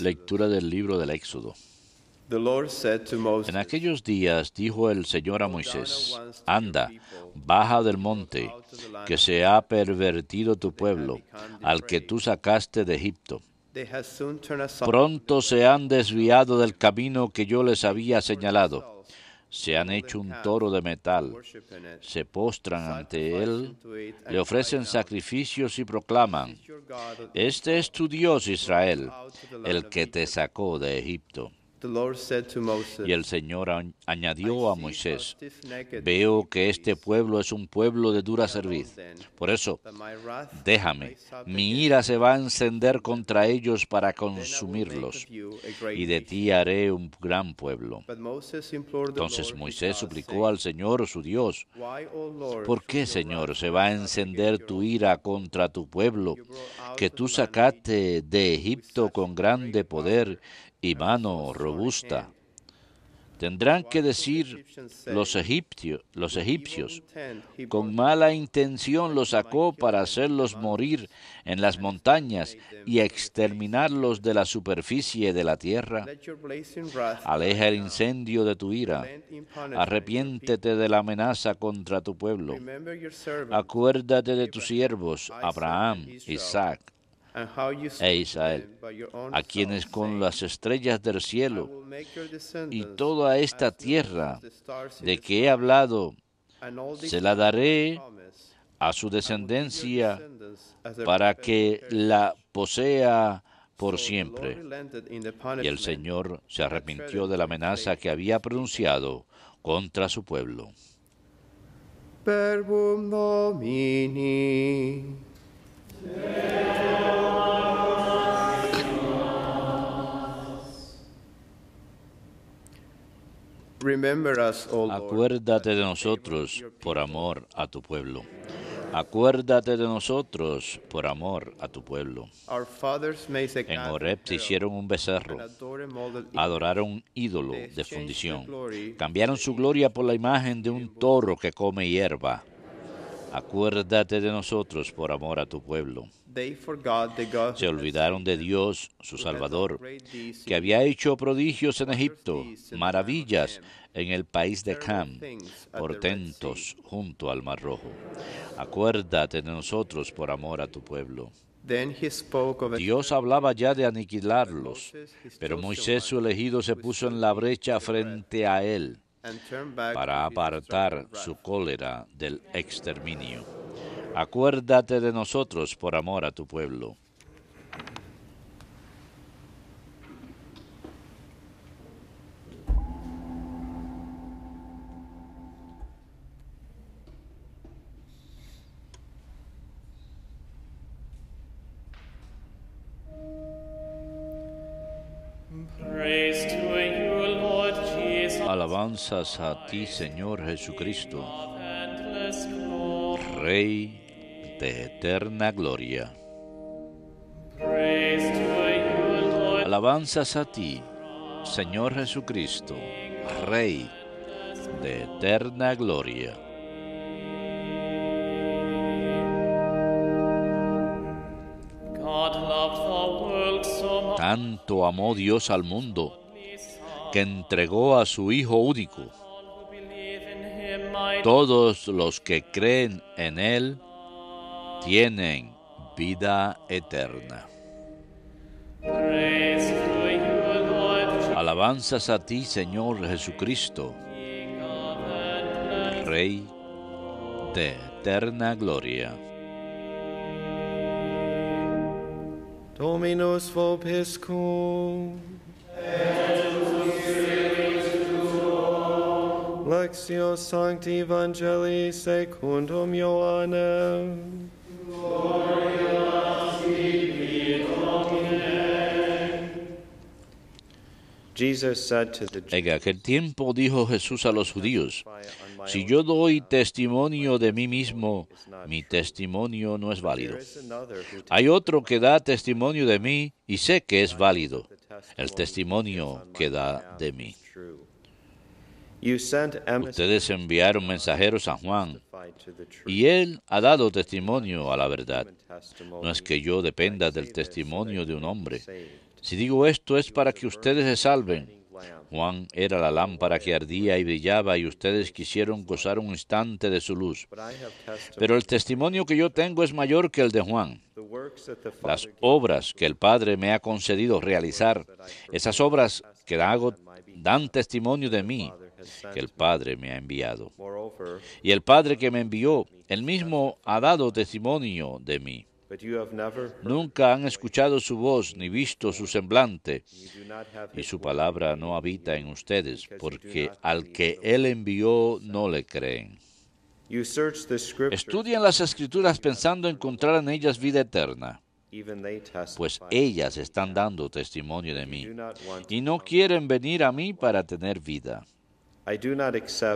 Lectura del libro del Éxodo. en aquellos días dijo el Señor a Moisés, anda, baja del monte, que se ha pervertido tu pueblo, al que tú sacaste de Egipto. Pronto se han desviado del camino que yo les había señalado se han hecho un toro de metal, se postran ante él, le ofrecen sacrificios y proclaman, Este es tu Dios Israel, el que te sacó de Egipto. Y el Señor añadió a Moisés, veo que este pueblo es un pueblo de dura cerviz. Por eso, déjame, mi ira se va a encender contra ellos para consumirlos, y de ti haré un gran pueblo. Entonces Moisés suplicó al Señor su Dios, ¿por qué, Señor, se va a encender tu ira contra tu pueblo, que tú sacaste de Egipto con grande poder y mano robusta. Tendrán que decir los, egipcios, los egipcios, con mala intención los sacó para hacerlos morir en las montañas y exterminarlos de la superficie de la tierra. Aleja el incendio de tu ira. Arrepiéntete de la amenaza contra tu pueblo. Acuérdate de tus siervos, Abraham, Isaac e Israel, a quienes con las estrellas del cielo y toda esta tierra de que he hablado, se la daré a su descendencia para que la posea por siempre. Y el Señor se arrepintió de la amenaza que había pronunciado contra su pueblo. Acuérdate de nosotros por amor a tu pueblo. Acuérdate de nosotros por amor a tu pueblo. En Horeb se hicieron un becerro, adoraron ídolo de fundición, cambiaron su gloria por la imagen de un toro que come hierba Acuérdate de nosotros por amor a tu pueblo. Se olvidaron de Dios, su Salvador, que había hecho prodigios en Egipto, maravillas en el país de Cam, portentos junto al Mar Rojo. Acuérdate de nosotros por amor a tu pueblo. Dios hablaba ya de aniquilarlos, pero Moisés su elegido se puso en la brecha frente a él para apartar su cólera del exterminio. Acuérdate de nosotros por amor a tu pueblo. alabanzas a ti, Señor Jesucristo, Rey de eterna gloria. Alabanzas a ti, Señor Jesucristo, Rey de eterna gloria. Tanto amó Dios al mundo que entregó a su Hijo único. Todos los que creen en Él tienen vida eterna. Alabanzas a ti, Señor Jesucristo, Rey de eterna gloria. En aquel tiempo dijo Jesús a los judíos, si yo doy testimonio de mí mismo, mi testimonio no es válido. Hay otro que da testimonio de mí y sé que es válido, el testimonio que da de mí. Ustedes enviaron mensajeros a Juan y él ha dado testimonio a la verdad. No es que yo dependa del testimonio de un hombre. Si digo esto es para que ustedes se salven. Juan era la lámpara que ardía y brillaba y ustedes quisieron gozar un instante de su luz. Pero el testimonio que yo tengo es mayor que el de Juan. Las obras que el Padre me ha concedido realizar, esas obras que hago dan testimonio de mí, que el Padre me ha enviado. Y el Padre que me envió, Él mismo ha dado testimonio de mí. Nunca han escuchado su voz ni visto su semblante, y su palabra no habita en ustedes, porque al que él envió no le creen. Estudian las escrituras pensando encontrar en ellas vida eterna, pues ellas están dando testimonio de mí, y no quieren venir a mí para tener vida.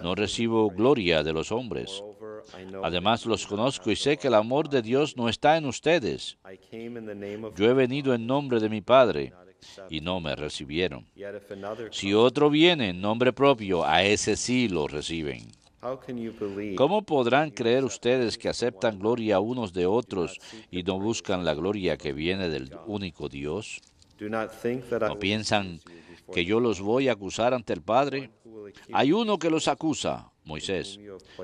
No recibo gloria de los hombres. Además los conozco y sé que el amor de Dios no está en ustedes. Yo he venido en nombre de mi Padre y no me recibieron. Si otro viene en nombre propio, a ese sí lo reciben. ¿Cómo podrán creer ustedes que aceptan gloria unos de otros y no buscan la gloria que viene del único Dios? ¿No piensan que yo los voy a acusar ante el Padre? Hay uno que los acusa, Moisés,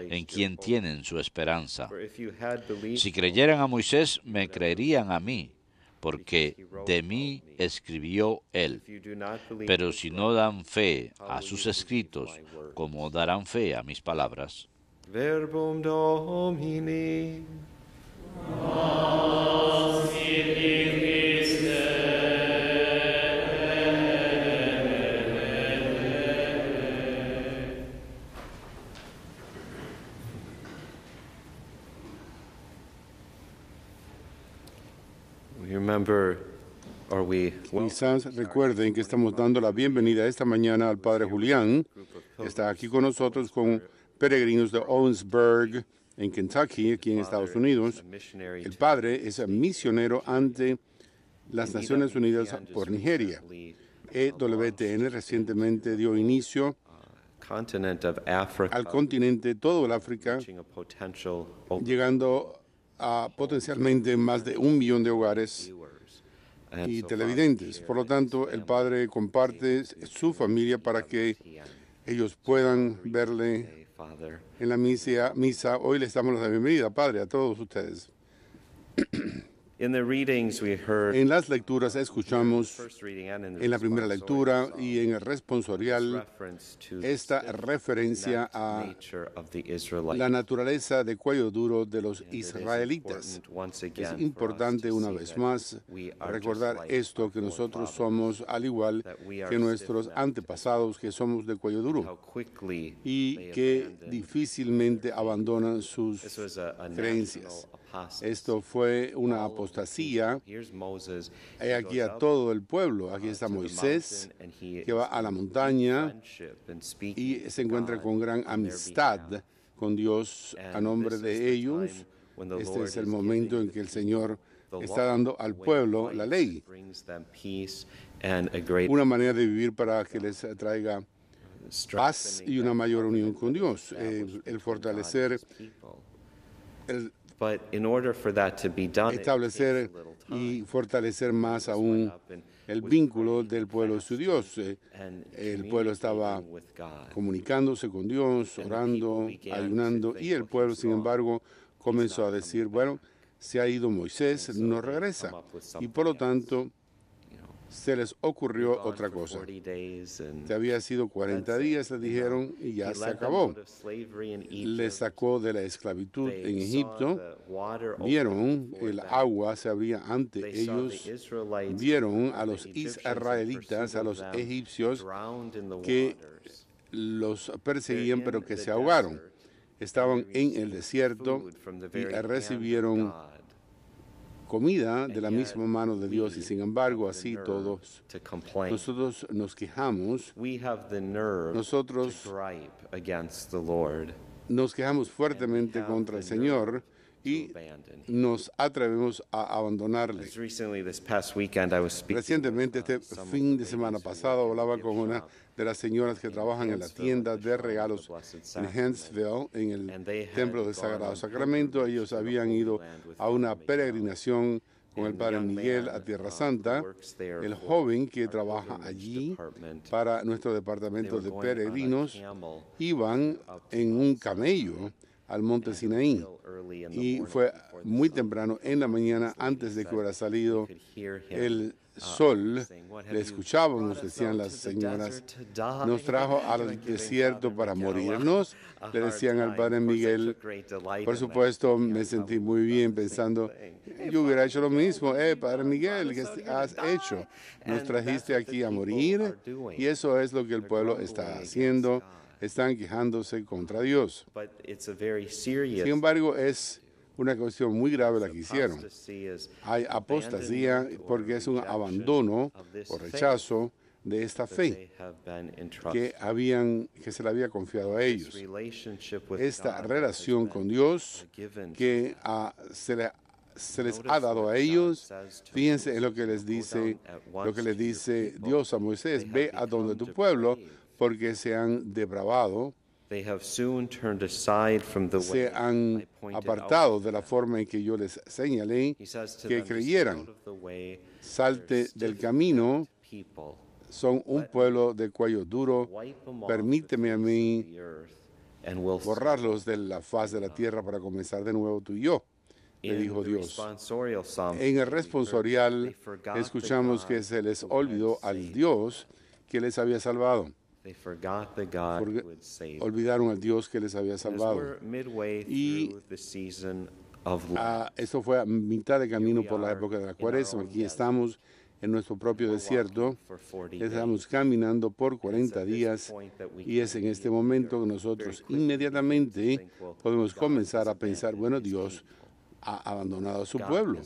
en quien tienen su esperanza. Si creyeran a Moisés, me creerían a mí, porque de mí escribió él. Pero si no dan fe a sus escritos, ¿cómo darán fe a mis palabras? Oh, Quizás recuerden que estamos dando la bienvenida esta mañana al Padre Julián. Está aquí con nosotros con peregrinos de Owensburg, en Kentucky, aquí en Estados Unidos. El Padre es misionero ante las Naciones Unidas por Nigeria. EWTN e recientemente dio inicio uh, al continente todo el África, llegando a a potencialmente más de un millón de hogares y televidentes. Por lo tanto, el padre comparte su familia para que ellos puedan verle en la misa. misa. Hoy les damos la bienvenida, padre, a todos ustedes. En las lecturas escuchamos en la primera lectura um, y en el responsorial esta referencia a la naturaleza de cuello duro de los israelitas. Es importante una vez más recordar esto, que nosotros somos al igual que nuestros antepasados, que somos de cuello duro y que difícilmente abandonan sus creencias. Esto fue una apostasía. aquí a todo el pueblo. Uh, aquí está Moisés, que va a la montaña y se encuentra con gran amistad con Dios a nombre de ellos. Este es el momento en que el Señor está dando al pueblo la ley, una manera de vivir para que les traiga paz y una mayor unión con Dios, el, el fortalecer el establecer y fortalecer más aún el vínculo del pueblo de su Dios. Eh. El pueblo estaba comunicándose con Dios, orando, ayunando, y el pueblo, sin embargo, comenzó a decir, bueno, se ha ido Moisés, no regresa. Y por lo tanto, se les ocurrió otra cosa. Te había sido 40 días, le dijeron, y ya se acabó. Le sacó de la esclavitud en Egipto. Vieron el agua se había ante ellos. Vieron a los israelitas, a los egipcios, que los perseguían, pero que se ahogaron. Estaban en el desierto y recibieron comida de la misma mano de Dios y sin embargo así todos nosotros nos quejamos, nosotros nos quejamos fuertemente contra el Señor y nos atrevemos a abandonarles. Recientemente, este fin de semana pasado, hablaba con una de las señoras que trabajan en la tienda de regalos en Hensville, en el Templo del Sagrado Sacramento. Ellos habían ido a una peregrinación con el padre Miguel a Tierra um, Santa, el joven que trabaja allí para nuestro departamento de peregrinos, iban en un camello al monte Sinaí. Y fue muy temprano en la mañana, antes de que hubiera salido el uh, sol, le escuchábamos, decían las señoras, nos trajo al desierto para morirnos, le decían al padre Miguel. Por supuesto, me sentí muy bien pensando, yo hubiera hecho lo mismo, eh, padre Miguel, ¿qué has hecho? Nos trajiste aquí a morir y eso es lo que el pueblo está haciendo están quejándose contra Dios. Sin embargo, es una cuestión muy grave la que hicieron. Hay apostasía porque es un abandono o rechazo de esta fe que, habían, que se le había confiado a ellos. Esta relación con Dios que se, les ha dado a ellos. Fíjense en lo que les dice, lo que les dice Dios a Moisés: ve a donde tu pueblo porque se han depravado, se han apartado de la forma en que yo les señalé que creyeran. Salte del camino, son un pueblo de cuello duro, em permíteme a mí borrarlos de la faz de la tierra para comenzar de nuevo tú y yo, le dijo Dios. En el responsorial escuchamos que se les olvidó al Dios que les había salvado. Olvidaron al Dios que les había salvado. Y esto fue a mitad de camino por la época de la cuaresma. Aquí estamos en nuestro propio desierto. Estamos caminando por 40 días y es en este momento que nosotros inmediatamente podemos comenzar a pensar, bueno, Dios ha abandonado a su pueblo.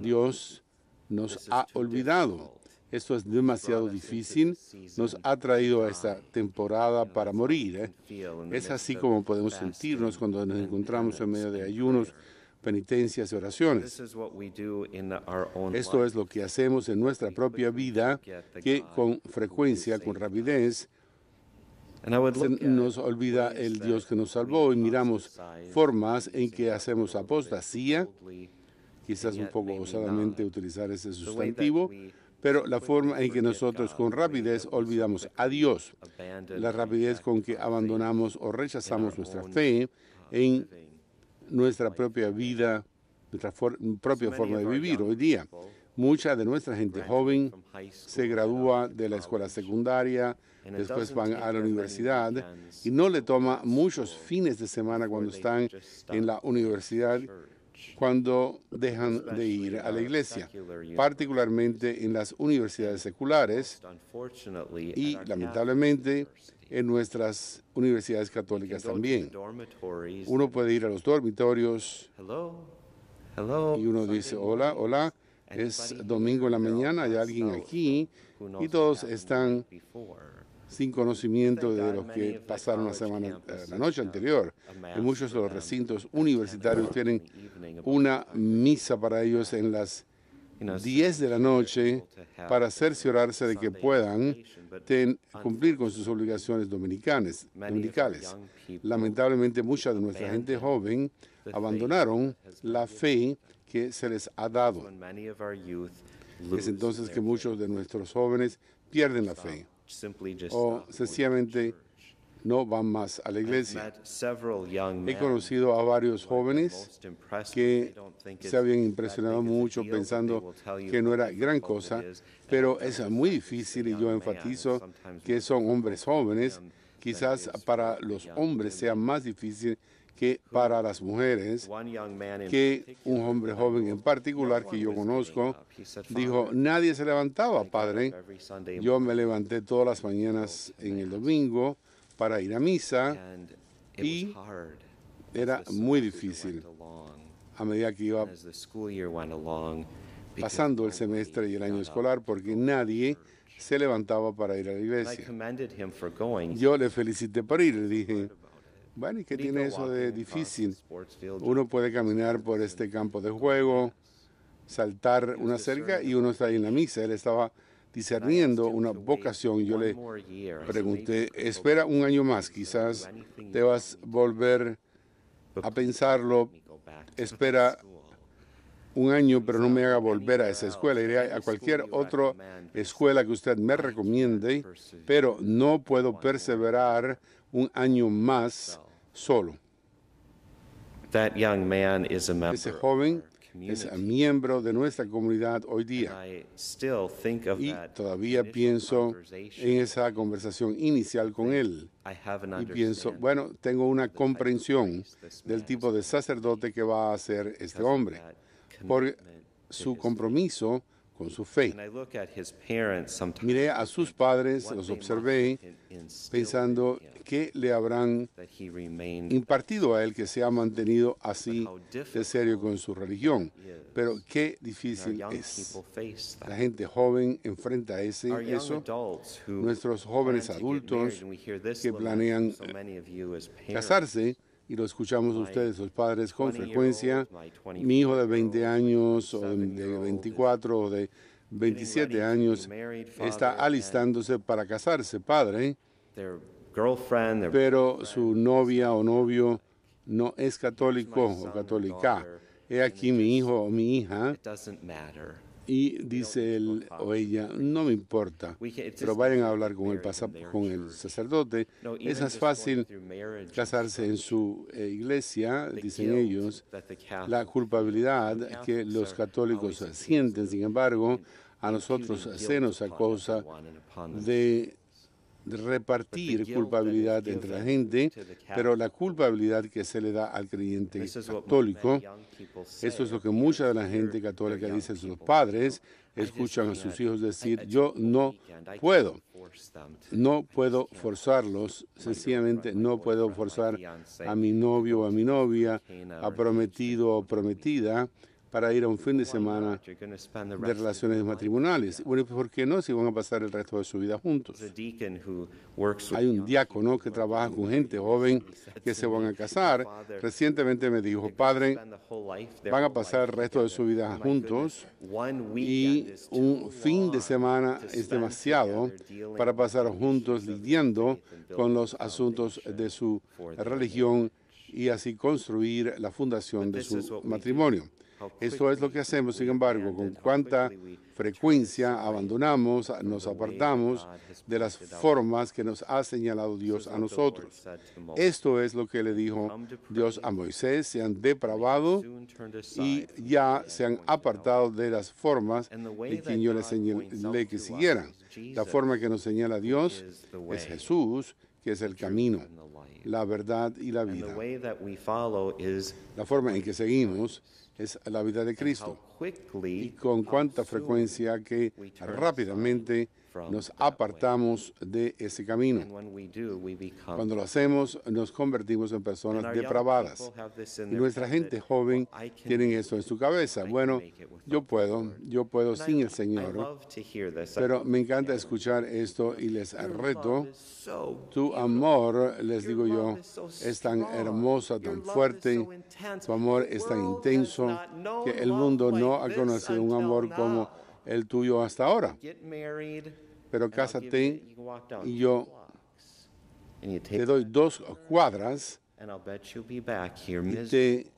Dios nos ha olvidado. Esto es demasiado difícil. Nos ha traído a esta temporada para morir. ¿eh? Es así como podemos sentirnos cuando nos encontramos en medio de ayunos, penitencias y oraciones. Esto es lo que hacemos en nuestra propia vida, que con frecuencia, con rapidez, nos olvida el Dios que nos salvó y miramos formas en que hacemos apostasía, quizás un poco osadamente utilizar ese sustantivo, pero la pues, forma en pues, que nosotros con pues, rapidez olvidamos a Dios, la rapidez con que abandonamos o rechazamos nuestra fe en nuestra propia vida, nuestra propia forma de vivir hoy día. Mucha de nuestra gente joven se gradúa de la escuela secundaria, después van a la universidad y no le toma muchos fines de semana cuando están en la universidad cuando dejan de ir a la iglesia, particularmente en las universidades seculares y lamentablemente en nuestras universidades católicas también. Uno puede ir a los dormitorios y uno dice, hola, hola, es domingo en la mañana, hay alguien aquí y todos están sin conocimiento de los que pasaron la semana, la pues, noche anterior. muchos de los recintos universitarios tienen una misa para ellos en las 10 de la noche para cerciorarse de que puedan cumplir con sus obligaciones dominicanas, dominicales. Lamentablemente, mucha de nuestra gente joven abandonaron la fe que se les ha dado. Es entonces que muchos de nuestros jóvenes pierden la fe o sencillamente no van más a la iglesia. He conocido a varios jóvenes que se habían impresionado mucho pensando que no era gran cosa, pero es muy difícil y yo enfatizo que son hombres jóvenes. Quizás para los hombres sea más difícil que para las mujeres, que un hombre joven en particular que yo conozco, uh, dijo, nadie se levantaba, padre. Yo me levanté todas las mañanas en el domingo para ir a misa y era muy difícil a medida que iba pasando el semestre y el año escolar porque nadie se levantaba para ir a la iglesia. Yo le felicité por ir, le dije, bueno, ¿y qué tiene eso de difícil? Uno puede caminar por este campo de juego, saltar una cerca y uno está ahí en la misa. Él estaba discerniendo una vocación. Yo le pregunté, espera un año más, quizás te debas volver a pensarlo, espera un año, pero no me haga volver a esa escuela. Iré a cualquier otra escuela que usted me recomiende, pero no puedo perseverar un año más solo. Ese joven es miembro de nuestra comunidad hoy día. Y todavía pienso en esa conversación inicial con él. Y pienso, bueno, tengo una comprensión del tipo de sacerdote que va a ser este hombre, por su compromiso con su fe. Miré a sus padres, los observé, pensando qué le habrán impartido a él que se ha mantenido así de serio con su religión. Pero qué difícil es. La gente joven enfrenta ese, eso. Nuestros jóvenes adultos que planean casarse y lo escuchamos ustedes, los padres, con frecuencia. Mi hijo de 20 años, o de 24 o de 27 años, está alistándose para casarse, padre, pero su novia o novio no es católico o católica. He aquí mi hijo o mi hija. Y dice él o ella, no me importa, pero vayan a hablar con el, con el sacerdote. Es más fácil casarse en su eh, iglesia, dicen ellos. La culpabilidad que los católicos sienten, sin embargo, a nosotros se nos acosa de repartir culpabilidad entre la gente, pero la culpabilidad que se le da al creyente católico, eso es lo que mucha de la gente católica dice a sus padres, escuchan a sus hijos decir, yo no puedo, no puedo forzarlos, sencillamente no puedo forzar a mi novio o a mi novia, uh, a prometido o prometida, para ir a un fin de semana de relaciones matrimoniales. Bueno, ¿por qué no si van a pasar el resto de su vida juntos? Hay un diácono que trabaja con gente joven que se van a casar. Recientemente me dijo, padre, van a pasar el resto de su vida oh juntos y un fin de semana es demasiado para pasar juntos lidiando con los asuntos de su religión y así construir la fundación de su matrimonio. Esto es lo que hacemos, sin embargo, con cuánta frecuencia abandonamos, nos apartamos de las formas que nos ha señalado Dios a nosotros. Esto es lo que le dijo Dios a Moisés, se han depravado y ya se han apartado de las formas de quien yo le señalé que siguieran. La forma que nos señala Dios es Jesús, que es el camino, la verdad y la vida. La forma en que seguimos es la vida de Cristo y con cuánta frecuencia que rápidamente nos apartamos de ese camino. Cuando lo hacemos, nos convertimos en personas depravadas. Y nuestra gente joven tiene eso en su cabeza. Bueno, yo puedo, yo puedo sin el Señor. Pero me encanta escuchar esto y les reto. Tu amor, les digo yo, es tan hermosa, tan fuerte. Tu amor es tan intenso que el mundo no ha conocido un amor como el tuyo hasta ahora. Pero cásate y yo te doy dos cuadras y te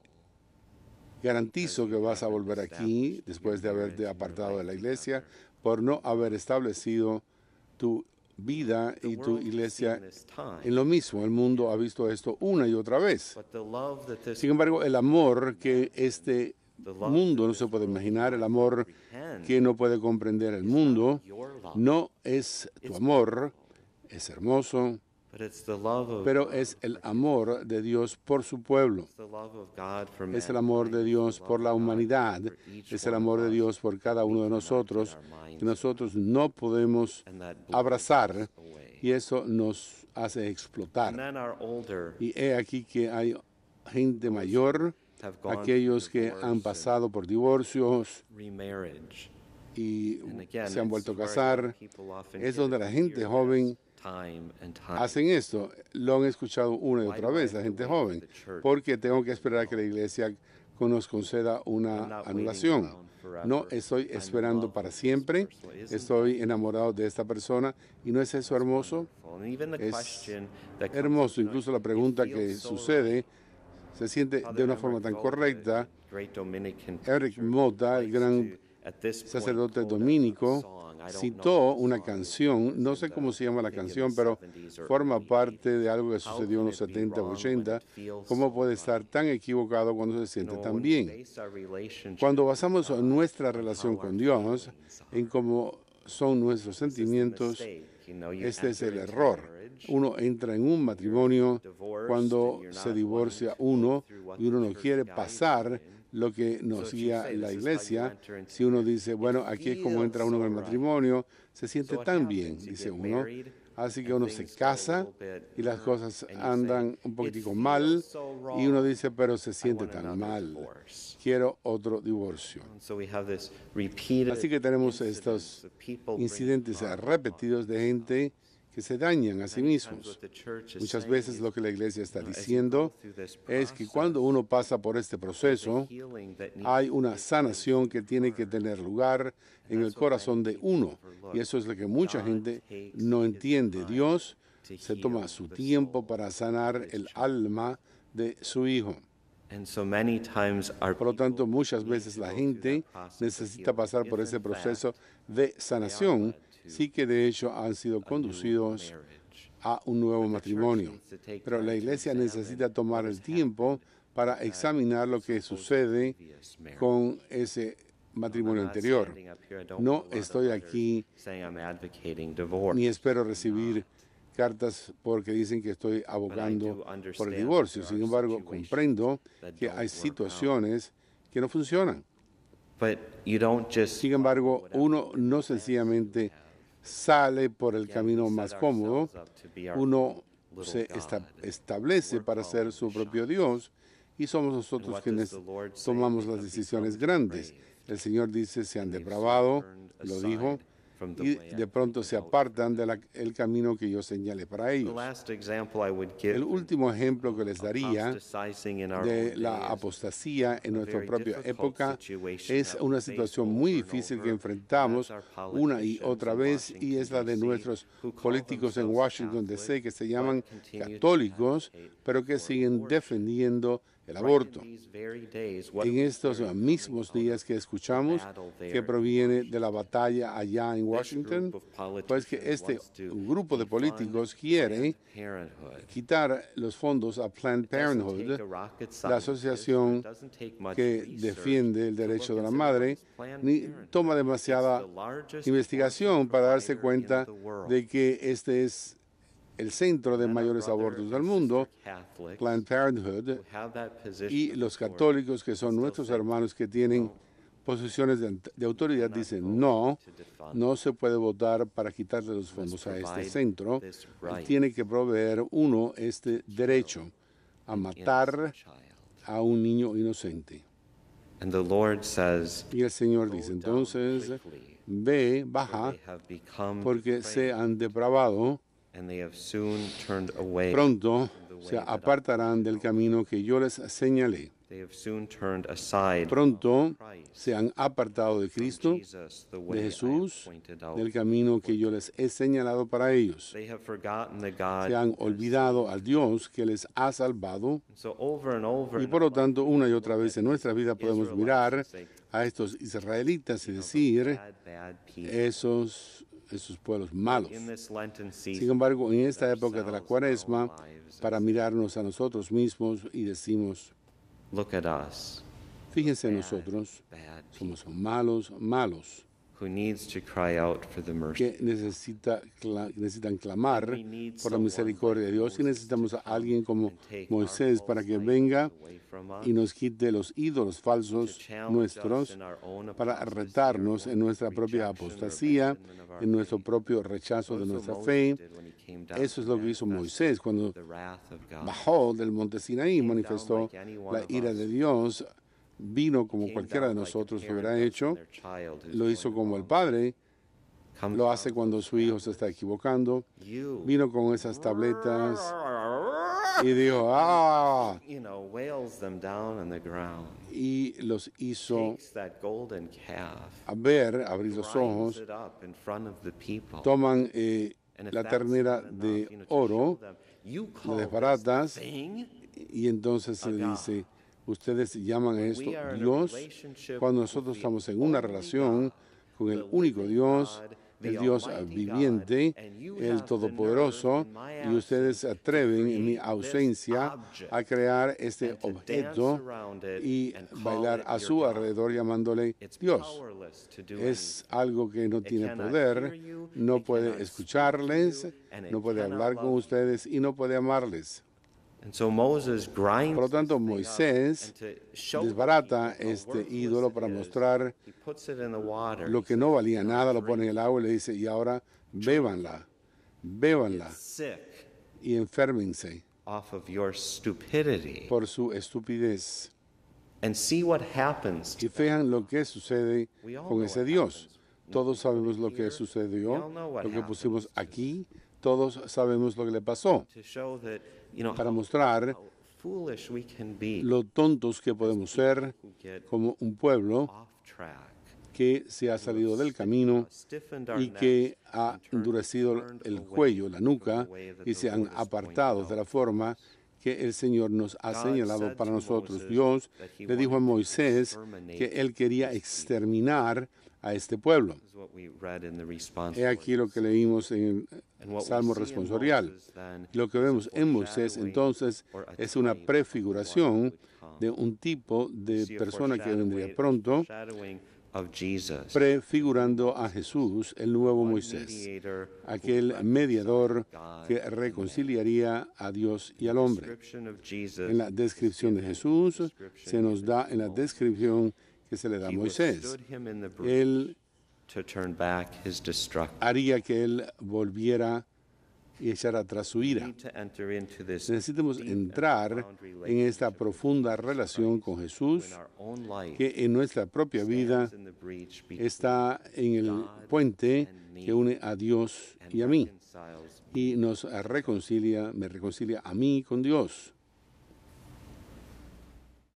garantizo que vas a volver aquí después de haberte apartado de la iglesia por no haber establecido tu vida y tu iglesia en lo mismo. El mundo ha visto esto una y otra vez. Sin embargo, el amor que este mundo no se puede imaginar, el amor que no puede comprender el mundo, no es tu amor, es hermoso, pero es el amor de Dios por su pueblo, es el amor de Dios por la humanidad, es el amor de Dios por cada uno de nosotros, que nosotros no podemos abrazar y eso nos hace explotar. Y he aquí que hay gente mayor aquellos que han pasado por divorcios y se han vuelto a casar, es donde la gente joven hacen esto. Lo han escuchado una y otra vez, la gente joven, porque tengo que esperar a que la iglesia nos conceda una anulación. No estoy esperando para siempre, estoy enamorado de esta persona y no es eso hermoso. Es hermoso, incluso la pregunta que sucede se siente de una forma tan correcta. Eric Mota, el gran sacerdote dominico, citó una canción, no sé cómo se llama la canción, pero forma parte de algo que sucedió en los 70 o 80. ¿Cómo puede estar tan equivocado cuando se siente tan bien? Cuando basamos nuestra relación con Dios en cómo son nuestros sentimientos, este es el error uno entra en un matrimonio, cuando se divorcia uno y uno no quiere pasar lo que nos guía la iglesia, si uno dice, bueno, aquí es como entra uno en el matrimonio, se siente tan bien, dice uno. Así que uno se casa y las uh, cosas andan un poquitico mal y uno dice, pero se siente tan mal, quiero otro divorcio. Así que tenemos estos incidentes repetidos de gente que se dañan a sí mismos. Muchas veces lo que la iglesia está diciendo es que cuando uno pasa por este proceso, hay una sanación que tiene que tener lugar en el corazón de uno. Y eso es lo que mucha gente no entiende. Dios se toma su tiempo para sanar el alma de su hijo. Por lo tanto, muchas veces la gente necesita pasar por ese proceso de sanación sí que de hecho han sido conducidos a un nuevo matrimonio. Pero la iglesia necesita tomar el tiempo para examinar lo que sucede con ese matrimonio anterior. No estoy aquí ni espero recibir cartas porque dicen que estoy abogando por el divorcio. Sin embargo, comprendo que hay situaciones que no funcionan. Sin embargo, uno no sencillamente sale por el camino más cómodo, uno se establece para ser su propio Dios y somos nosotros quienes tomamos las decisiones grandes. El Señor dice, se han depravado, lo dijo, y de pronto se apartan del camino que yo señalé para ellos. El último ejemplo que les daría de la apostasía en nuestra propia época es una situación muy difícil que enfrentamos una y otra vez y es la de nuestros políticos en Washington DC que se llaman católicos, pero que siguen defendiendo el aborto. En estos mismos días que escuchamos que proviene de la batalla allá en Washington, pues que este grupo de políticos quiere quitar los fondos a Planned Parenthood, la asociación que defiende el derecho de la madre, ni toma demasiada investigación para darse cuenta de que este es el centro de mayores abortos del mundo, Planned Parenthood, y los católicos, que son nuestros hermanos que tienen posiciones de, autoridad dicen no, no se puede votar para quitarle los fondos a este centro. Tiene que proveer uno este derecho a matar a un niño inocente. Y el Señor dice entonces, ve, baja, porque se han depravado Pronto se apartarán del camino que yo les señalé. Pronto se han apartado de Cristo, de Jesús, del camino que yo les he señalado para ellos. Se han olvidado al Dios que les ha salvado. Y por lo tanto, una y otra vez en nuestra vida podemos mirar a estos israelitas y decir, esos esos pueblos malos. Sin embargo, en esta época de la cuaresma, para mirarnos a nosotros mismos y decimos, fíjense en nosotros, somos malos, malos que necesita, necesitan clamar por la misericordia de Dios y necesitamos a alguien como Moisés para que venga y nos quite los ídolos falsos nuestros para retarnos en nuestra propia apostasía, en nuestro propio rechazo de nuestra fe. Eso es lo que hizo Moisés cuando bajó del monte Sinaí, y manifestó la ira de Dios vino como cualquiera de nosotros lo hubiera hecho, lo hizo como el padre, lo hace cuando su hijo se está equivocando, vino con esas tabletas y dijo, ah, y los hizo a ver, abrir los ojos, toman eh, la ternera de oro, de las baratas, y entonces se dice, Ustedes llaman a esto Dios cuando nosotros estamos en una relación con el único Dios, el Dios viviente, el Todopoderoso, y ustedes atreven en mi ausencia a crear este objeto y bailar a su alrededor llamándole Dios. Es algo que no tiene poder, no puede escucharles, no puede hablar con ustedes y no puede amarles. Por lo tanto, Moisés desbarata este ídolo para mostrar lo que no valía nada, lo pone en el agua y le dice, y ahora bébanla, bébanla y enfermense por su estupidez. Y vean lo que sucede con ese Dios. Todos sabemos lo que sucedió, lo que pusimos aquí, todos sabemos lo que le pasó para mostrar lo tontos que podemos ser como un pueblo que se ha salido del camino uh, y que ha endurecido el cuello, la nuca, y se han apartado de la forma que el Señor nos ha señalado para nosotros. Dios le dijo a Moisés que él quería exterminar a este pueblo. He aquí lo que leímos en el Salmo responsorial. Lo que vemos en Moisés entonces es una prefiguración de un tipo de persona que vendría pronto, prefigurando a Jesús, el nuevo Moisés, aquel mediador que reconciliaría a Dios y al hombre. En la descripción de Jesús se nos da en la descripción que se le da a Moisés. Él haría que él volviera y echara atrás su ira. Necesitamos entrar en esta profunda relación con Jesús que en nuestra propia vida está en el puente que une a Dios y a mí y nos reconcilia, me reconcilia a mí con Dios.